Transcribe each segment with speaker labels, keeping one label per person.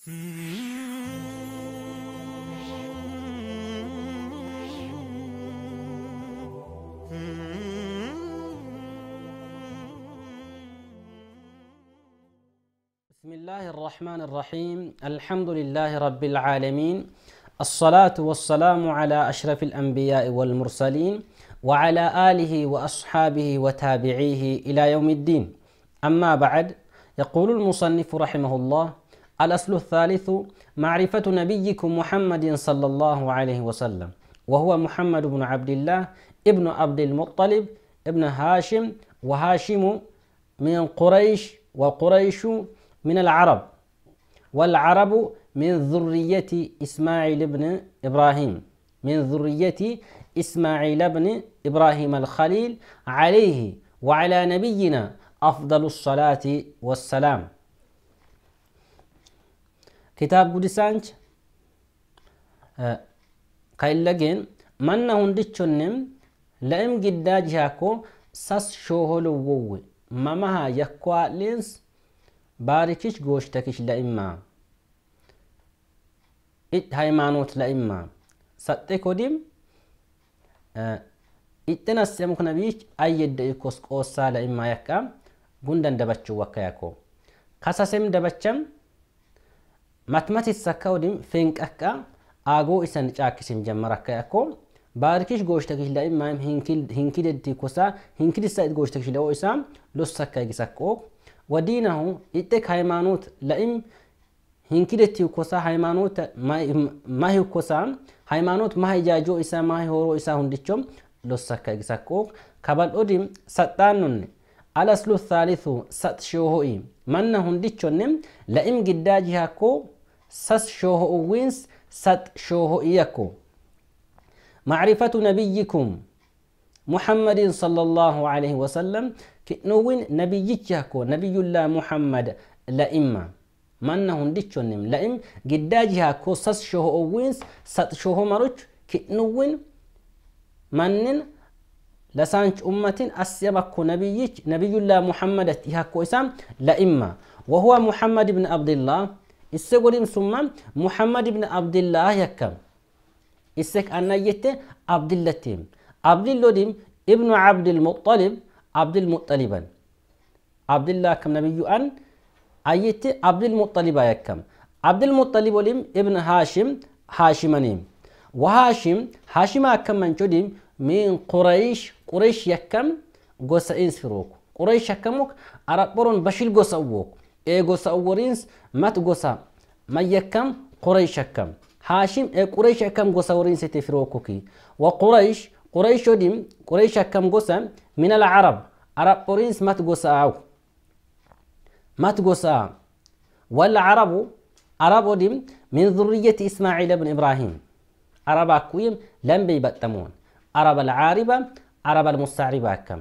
Speaker 1: بسم الله الرحمن الرحيم الحمد لله رب العالمين الصلاة والسلام على أشرف الأنبياء والمرسلين وعلى آله وأصحابه وتابعيه إلى يوم الدين أما بعد يقول المصنف رحمه الله الأصل الثالث معرفة نبيكم محمد صلى الله عليه وسلم وهو محمد بن عبد الله ابن عبد المطلب ابن هاشم وهاشم من قريش وقريش من العرب والعرب من ذرية إسماعيل بن إبراهيم من ذرية إسماعيل بن إبراهيم الخليل عليه وعلى نبينا أفضل الصلاة والسلام kitaab gudisaancha kaillageen manna hundichonnem la'im giddaa jihaako sas shooholowwowe mamaha yakkoa leens baarikish goshtakish la'imma ic haymaanot la'imma satte kodim ixxinas emuknabich ayyedda ikkos qoossaa la'imma yakka gundan dabachu wakka yakko kasasem dabacham matmatis akka odin fenqaqqa aagoo isan caakkisin jammar akka akkoo baarkish goshtakish da'immaim hinkidetti kosa hinkidissa it goshtakish da'oo isaa lossakka egisakkoo wadiinahu itte haymanoot la'im hinkidetti kosa haymanoot mahi kosa haymanoot maha ijaajoo isaa maha horoo isaa hundichom lossakka egisakkoo kabal odin saxxaannunne الأصل الثالث ست شوهوئي من هنديتشنم لئم قداجها كو سس شوهو وينس ست شوهوئيكو معرفة نبيكم محمد صلى الله عليه وسلم كنوين نبيكو نبي الله محمد لئما من هنديتشنم لئم قداجها كو سس شوهو وينس ست شوهو مروج كنوين منن لسانج أمة أسيبك نبيك نبي الله محمد تهكو إسام لإما وهو محمد بن عبد الله إسيقولين سمم محمد بن عبد الله يكم إسيك أن يت عبد الله تيم عبد الله ديم ابن عبد المطلب عبد المطلبا عبد الله كم نبي أن أيت عبد المطلب يكم عبد المطلب ابن هاشم هاشمانيم وهاشم هاشم أكم من جديم من قريش قريش يكم قوس إنس فروك قريش يكمك أربرون بشيل قوس أوك إيه قوس أورينس مات قوس ما يكم قريش يكم هاشم إيه قريش يكم قوس أورينس تفروكوكي وقريش قريش ديم قريش يكم قوس من العرب أربرونس مات قوس أو مات قوس والعرب عرب ديم من ذرية إسماعيل بن إبراهيم عرب أكويم لم بيبتمون عرب العاربة عرب المستعربة كم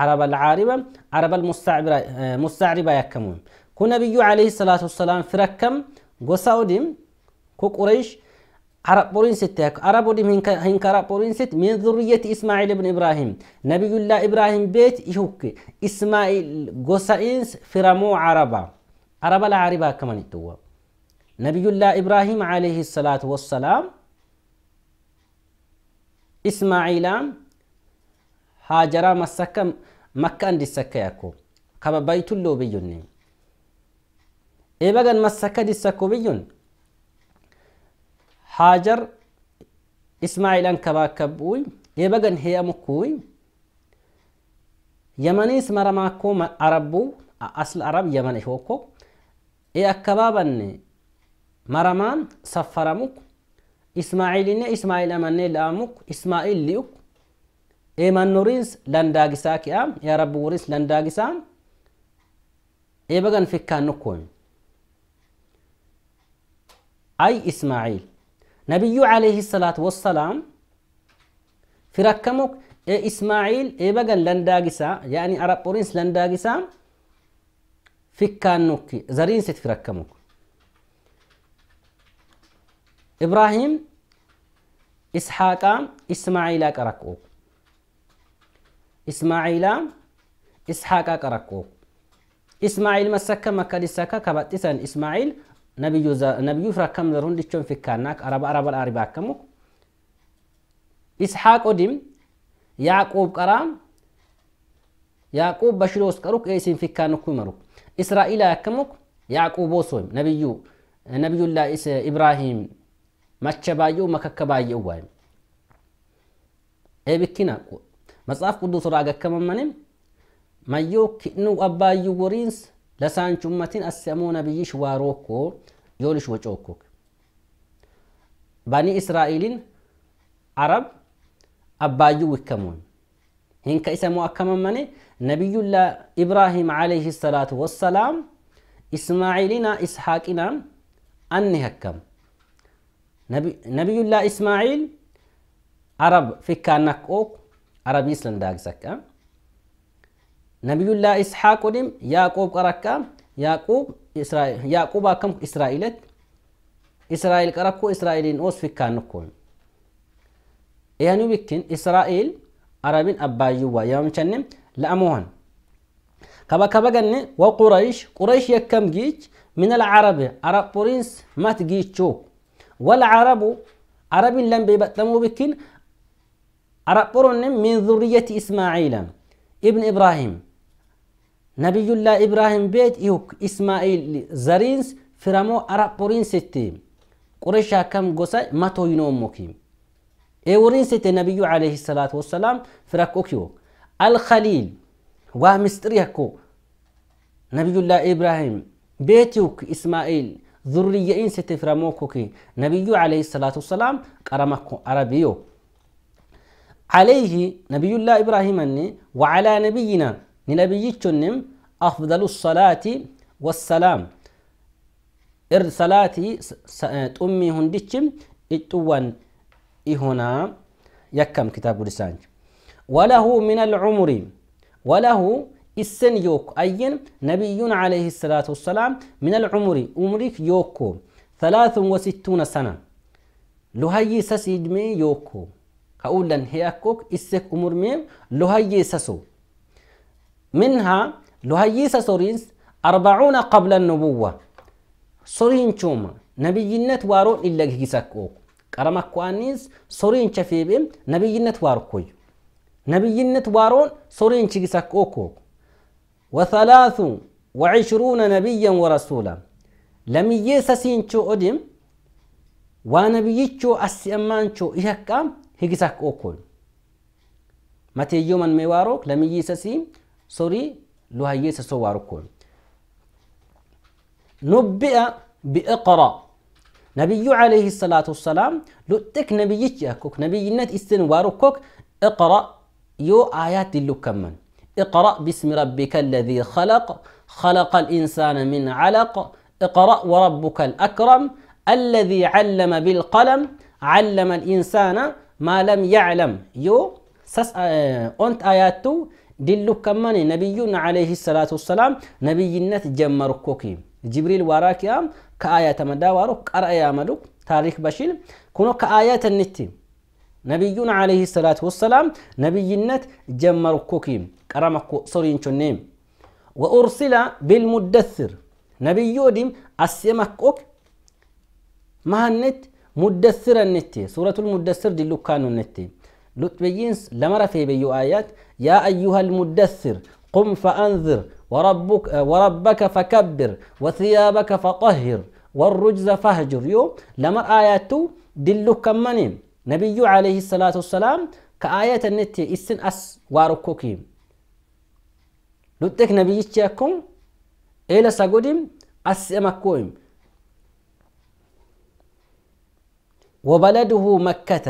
Speaker 1: عرب العاربة عرب المستعبرة مستعربة كمون كنبي عليه الصلاة والسلام فركم قصودم كو قريش عرب بورينست عرب ودم هنك عرب بورينست من ذرية إسماعيل بن إبراهيم نبي الله إبراهيم بيت يهوك إسماعيل قصائنس فرمو عربا عرب العاربة كمان التواب نبي الله إبراهيم عليه الصلاة والسلام ismaaciila haajaraa masakka makka andisakkayakko kaba baytulloo biyyonne ebagan masakka disakko biyyon haajar ismaaciilan kabaakabuuy ebagan heyamukuuy yamaniis maramaakko arabbuu asl arab yaman ihokko e akkabaabanne maramaan Saffaramu. ismaa'iilinne ismaa'il amannee la'amuk ismaa'il li'uk eeman nuriins landaagisaa ki'am yaa rabbi wuriins landaagisaa eebagan fikkaan nukkoon ay ismaa'iil nabiyyu alayhi salaatu wassalaam firakkamuk ee ismaa'iil eebagan landaagisaa yaani arab wuriins landaagisaa fikkaan nukki zariinsit firakkamuk ibraahim إسحاق إسماعيل قرقو إسماعيل إسحاق قرقو إسماعيل مسك مكة لسكا كبتسان إسماعيل نبي يوزا نبي يفركم درون ديشون في كانك عرب عرب العرب كمو إسحاق وديم يعقوب قرام يعقوب بشلوس قروك إيسين في كانك مروك إسرائيل كموك يعقوب وصوم نبي نبي الله إبراهيم ماتشا بايو مكاكا بايو وين ابي كنا مصاف قدوس راجا كمان منم ما يوك نو ابا يورينس لسان شمتين السامونا بيش واروكو يولش وجوكوك بني اسرائيلين عرب ابا يو كمون هنك اسمو كمان مني نبي الله ابراهيم عليه الصلاه والسلام اسماعيلنا اسحاقنا اني هكم نبي نبي الله إسماعيل عرب في كانك أوك عرب إسلام داكسك أه؟ نبي الله إسحاق ودم يعقوب كركا يعقوب إسرائيل يعقوب أكم إسرائيلت إسرائيل كركو إسرائيلين أوس في كانكون يعني بكين إسرائيل عربين أبايو ويوم شنم لأموهن كبا كبا جنة وقريش قريش يكم جيج من العرب عرب برنس ما تجيج شوك والعرب عرب لم بيبتمو بكين عرب من ذرية إسماعيل ابن إبراهيم نبي الله إبراهيم بيت يوك إسماعيل زرينس فرمو عرب برين ستي قريشا كم قصة ما توينو مكيم اورين ست نبي عليه الصلاة والسلام فرقوكيو الخليل ومستريكو نبي الله إبراهيم بيتوك إسماعيل ذريين إنسة فرموكوكي نبي عليه الصلاة والسلام كرمكو عربيو عليه نبي الله إبراهيم وعلى نبينا ننبيتشنم أفضل الصلاة والسلام إر صلاة آه، أمي هندتشم إتوان إهنا يكم كتاب لسانج وله من العمر وله السن يوك أين نبي عليه الصلاة والسلام من العمر أمريك يوكو ثلاث وستون سنة لهي سس إدمي يوكو كأولا هيكوك إسك عمر ميم لهي سسو منها لهي سسورينس أربعون قبل النبوة سورين شوما نبي جنت وارو إلا جيسكوك سورين شفيبين نبي جنت واركوي نبي جنت وارون سورين ችግሰቆኮ وثلاث وعشرون نبيا ورسولا لم يسسين شو أدم شو أسيمان شو إيهكا هكساك أوكل متى يوما ميواروك لم يسسين سوري لو هيسسو واروكل نبئ بإقرأ نبي عليه الصلاة والسلام لتك نبي نبيتش أكوك نبينات استنواروكوك اقرأ يو آيات اللو كمان اقرأ باسم ربك الذي خلق خلق الإنسان من علق اقرأ وربك الأكرم الذي علم بالقلم علم الإنسان ما لم يعلم يو سس آه، أنت آياتو دلو كمان نبينا عليه الصلاة والسلام نبينا جمر كوكي جبريل وراك يام كآيات مداورو كأرأي مدو تاريخ بشيل كونو كآيات النتي نبيون عليه الصلاة والسلام نبينة جمر كوكيم كرمكو صرين شنيم وأرسل بالمدثر نبي يوديم أسيمك أوك ما النت مدثر النت سورة المدثر دي لوكان النت لطبيينس لما رفي بيو آيات يا أيها المدثر قم فأنذر وربك, وربك فكبر وثيابك فطهر والرجز فهجر يو لما آياتو دي لوكان نبي عليه الصلاة والسلام كآية النتي إسن أس واركوكي لدك نبي يتشاكم إلى سقودم أس أمكوهم وبلده مكة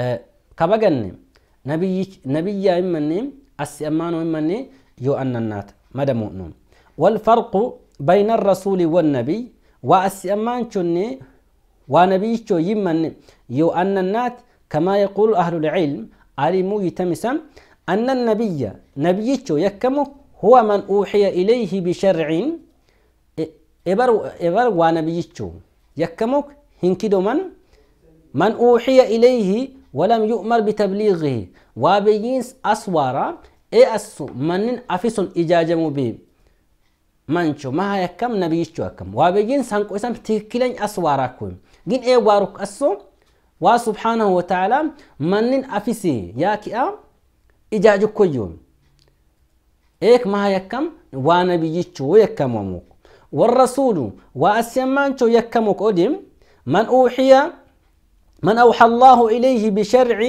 Speaker 1: أه كبغن نبي نبي يا إمني أس أمانو إمني يو أن النات مدام والفرق بين الرسول والنبي وأس أمان شني ونبيشو يمن يو أن النات كما يقول أهل العلم علمو يتمسم أن النبي نبيشو يكمو هو من أوحي إليه بشرع إبر إبر ونبيشو يكمو هنكدو من من أوحي إليه ولم يؤمر بتبليغه وابيينس أسوارا إي أسو من أفسن إجاجمو بيه mancho maha yakkam nabiyichu akkam waa beekin sanqo isam tikkilany as waaraakkuim gin ee waaruk asso waa subhaanahu wataaalaa mannin afisi yaaki'a ijaajukkoyyum eek maha yakkam waa nabiyichu wo yakkamamuk والرسول وأسيمانشو يكمك أدم من أوحي من أوحى الله إليه بشرع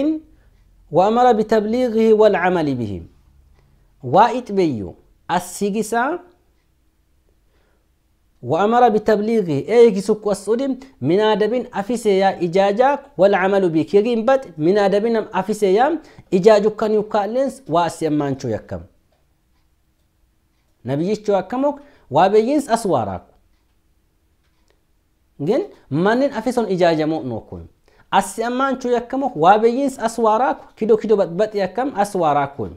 Speaker 1: وأمر بتبليغه والعمل به وإتبيو السجسة وأمر بتبليغه أي كسوك والسودم من أدبين أفسيا إجاجا والعمل بك بات من أدبين أفسيا إجاجو كان يقالنس واسيمان شو يكم نبيش شو يكمك وابيينس أسوارك جن منن أفسون إجاجا مو نوكم أسيمان شو يكمك وابيينس أسوارك كيدو كيدو بات بات يكم أسواركم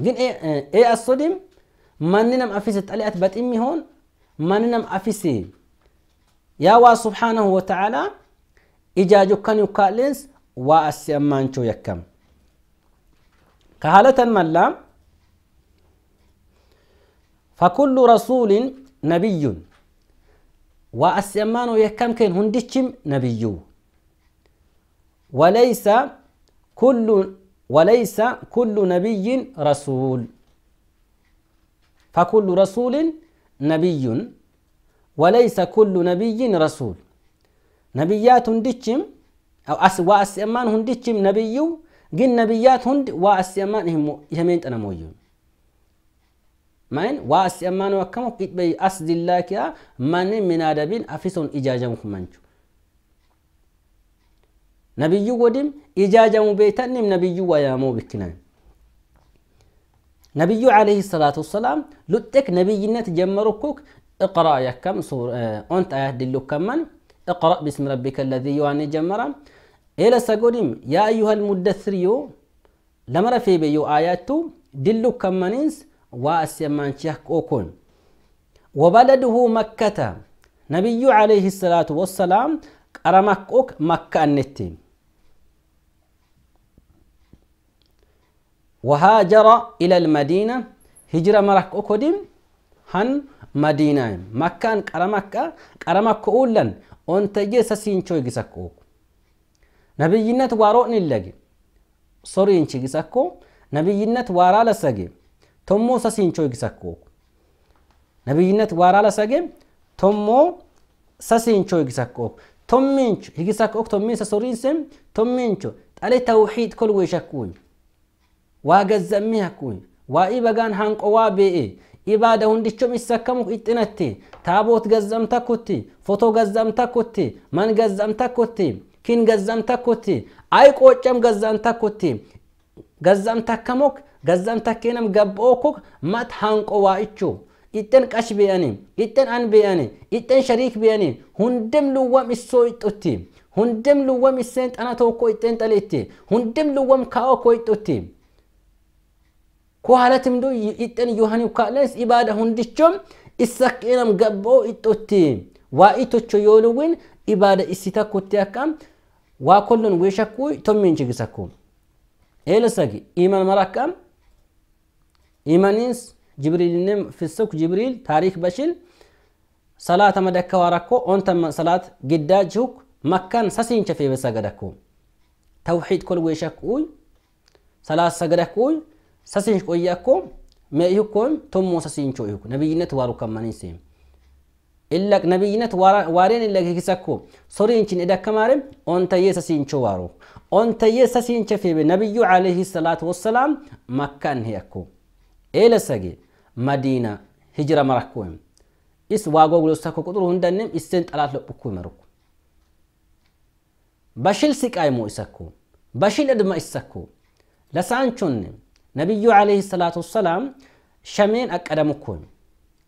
Speaker 1: جن إيه،, إيه إيه السودم منن أفسيت ألي بات إمي هون من نم أفسي يا وا سبحانه وتعالى إجا جوكان يكالنس وا أسيامانشو يكم كهالة ملا فكل رسول نبي وا أسيامانو يكم كين هندشم نبيو وليس كل وليس كل نبي رسول فكل رسول نبي nabiyyun walaysa kullu nabiyyin rasuul nabiyyaat hundichim waa hundichi hundichim nabiyyuu gin nabiyyaat hundi waa asi'ammaan ihameen xanamoyyuun main waa asi'ammaan akkama bayyi as dillaaki'a manni minaadabin afison ijaajamu kumanchu nabiyyu wadim ijaajamu beeytannim nabiyyu moo bikkinaan نبي عليه الصلاة والسلام لتك نبي نت جمركوك اقرأ يكم صور اه أنت أهدي لكمن اقرأ باسم ربك الذي يواني جمرا إلى سقوديم يا أيها المدثريو لما رفي بيو آياتو دلو كمانينس واسيا مانشيك أوكون وبلده مكة نبي عليه الصلاة والسلام أرمك أوك مكة النتيم وهاجر إلى المدينة هجرة مرك أكدم هن مدينة مكان كرمك كرمك أولا أنت جيسا سينشوي جسكو نبيينات وارون اللجي صرينشي جسكو نبيينات وارا لسجي تمو سسينشوي جسكو نبيينات وارا لسجي تمو سسينشوي جسكو تمينش هيجسكو تمين سسورين سم تمينشو عليه توحيد كل ويشكوي waa gazzammi hakkuun waa bagaan hanqowaa bee'e ibaada hundichom issakkamu ixxinatte taaboot gazzamtakkutti fotoo gazzamtakkutti man gazzamtakkutti kin gazzamtakkutti ay qoocam gazzamtakkutti gazzamtakkamok gazzamtakkenam gabbookok mat hanqo waa ichuu ixxen qash be'ani ixxen an be'ani ixxen shariik be'ani hundim luwwam issoo ixxutti hundim luwwam isseen xana tokko ixxen xalitti hundim luwwam kaa'oo koo ixxutti كوهالتم دو يتن يوهاني وكالس إبادة هندشم إساكينم قبو إتوتي وإتوتشو يولوين إبادة إسيتا كوتياكم وكلن ويشاكو تومين جيكساكو إيه ساكي إيمان مراكم إيمانينس جبريل نم في السوق جبريل تاريخ بشيل صلاة مدكة وراكو أنت صلاة جوك مكان ساسين شفي بساقدكو توحيد كل ويشكوي صلاة ساقدكوي sasiin qoyyaakkoo mee ihikkoon tommoo sasiin choo ihiku nabiyyinet waaru kammaniin seem illak nabiyyinet waareen illak hikisakko soriinchin edakkamaare ontayyee sasiin choo waaru ontayyee sasiin chefeebe nabiyyu alayhi salaatu wassalaam makkaan heyakko eelasage madiina hijira marakkoem is waagoogulosakko quxuru hundannem isen xalaat lophukku imarukku bashil siqaaymoo isakko bashil edma isakko lasaanchonne ነቢዩ ዓለይሂ ሰላቱ ወሰላም ሸሜን አቀደምኩን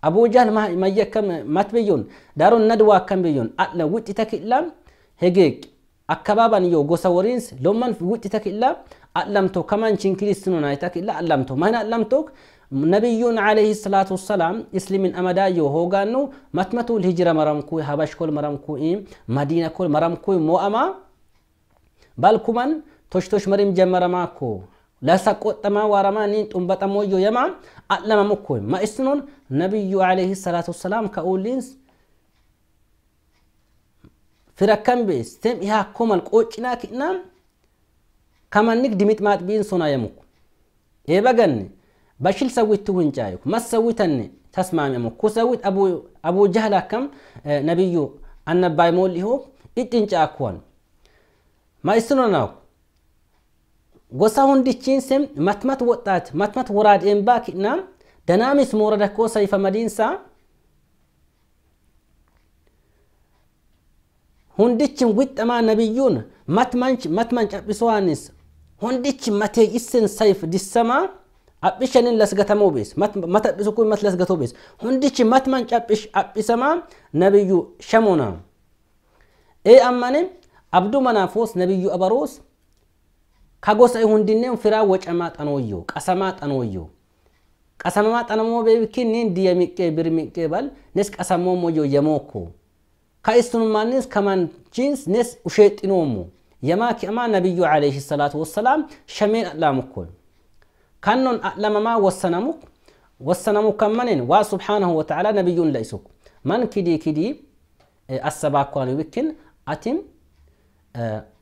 Speaker 1: አቡጃህል መየከም ማትብዩን ዳሩን ነድዋ ከም ብዩን አለ ውጭ ተክላም ህግቅ አካባባን ዮ ጎሰ ወሪንስ ሎማን ውጭ ተክላ አላምቶ ከማንቺን ክሪስትኑን አይተክላ አላምቶ ማህን አላምቶክ ነቢዩን ዓለይሂ ሰላቱ ወሰላም እስሊሚን አመዳዮ ሆጋኑ መትመቱ ልሂጅረ መረምኩ ሀበሽ ኮል መረምኩ መዲነ ኮል መረምኩ ሞአማ ባልኩመን ቶሽቶሽ መሪም ጀመረማኮ ለሰቆጠማ ዋራማኒ ጡንበጠሞዮ የማ አለማሙኮይ ማእስኖን ነቢዩ አለይሂ ሰላቱ ወሰላም ከኡሊንስ ፍረከምቤ ስቴም ኢሃ ኮመል ቆጭና ኪና ከማንክ ድሚጥ ማጥቢን ሶና የሙኩ ኤበገን በሽል ሰዊት ሁንጫይኩ መሰዊተን ተስማሚ የሙኩ ሰዊት አቡ ጀህል አከም ነቢዩ አነባይ ሞል ይሆ ኢጭንጫ አኳን ማእስኖናኩ gosa hundichiinse matmat wodhaat matmat waraad een baakina danaamis moorada koo sayfa madiinsa hundichin wixamaa nabiyyuun matmanch matman cabbisowanis hundichi matee isen sayf dissamaa aphishanin lasgatamuu bees mata aphisu kun mat lasgatuu bees hundichi matman caphish aphisamaa nabiyyu shamoona ee ammane abduu manaafoos nabiyyu abaruus كعوس أيهون دينهم فرا أمات أنو يو كسمات أنو يو كسمات أنا مو بيبكي نين ديا ميك بير ميك بال نس كسمو مو يو يموكو كايستون ما نس كمان جنس نس وشيت إنومو يما كمان نبي يو عليه الصلاة والسلام شمين لا مكول كانون لا ما وسنامو وسنامو كمانين وسبحانه وتعالى نبي يون ليسوك من كدي كدي السباق قال يبكين أتيم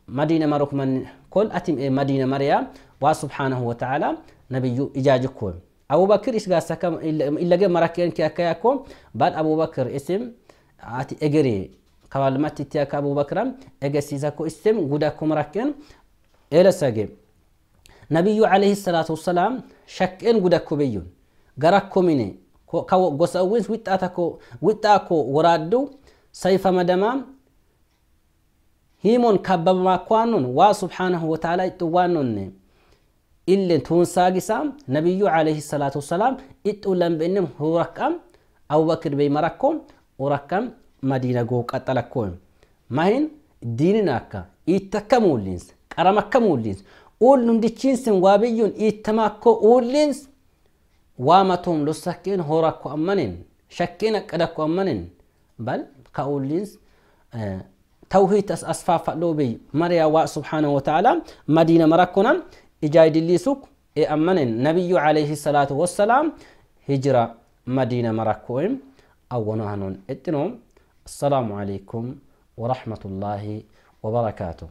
Speaker 1: مدينة مروك من كل أتم إيه مدينة مريم وسبحانه وتعالى نبي إجاجكم أبو بكر إيش قال سكم إلا إلا جم مراكين كأكياكم بعد أبو بكر اسم أتي إجري قبل ما تتياك أبو بكر إجسيزكو اسم جودكم مراكين إلى سجيم نبي عليه الصلاة والسلام شك إن جودكم بيون جركم مني كو قوس قوسوين ويتاكو ويتاكو ورادو سيف مدمام hiimoon kabbabamaakwaannun waa subhaanahu wataalaa ixxuwaannunne illee tuunsaagisaa nabiyyu alayhi salaatu wasalaam ixxuu lambeennem hurakkam abubakir bey marakko urakkam madiina goo qaxxalakko mahin diinin akka iittakka muulliins qaramakka muulliins uul nundichiinsin waabiyyuun iittamaakko uulliins waamatuum lussakkeen horakko ammanin shakkiin akkadakko ammanin bal ka uulliins توحيد أسفاف لوبي مريا وا سبحانه وتعالى مدينة مراكونا إجايد اللي سوك النبي عليه الصلاة والسلام هجرة مدينة مراكوين أو نهنون اتنوم السلام عليكم ورحمة الله وبركاته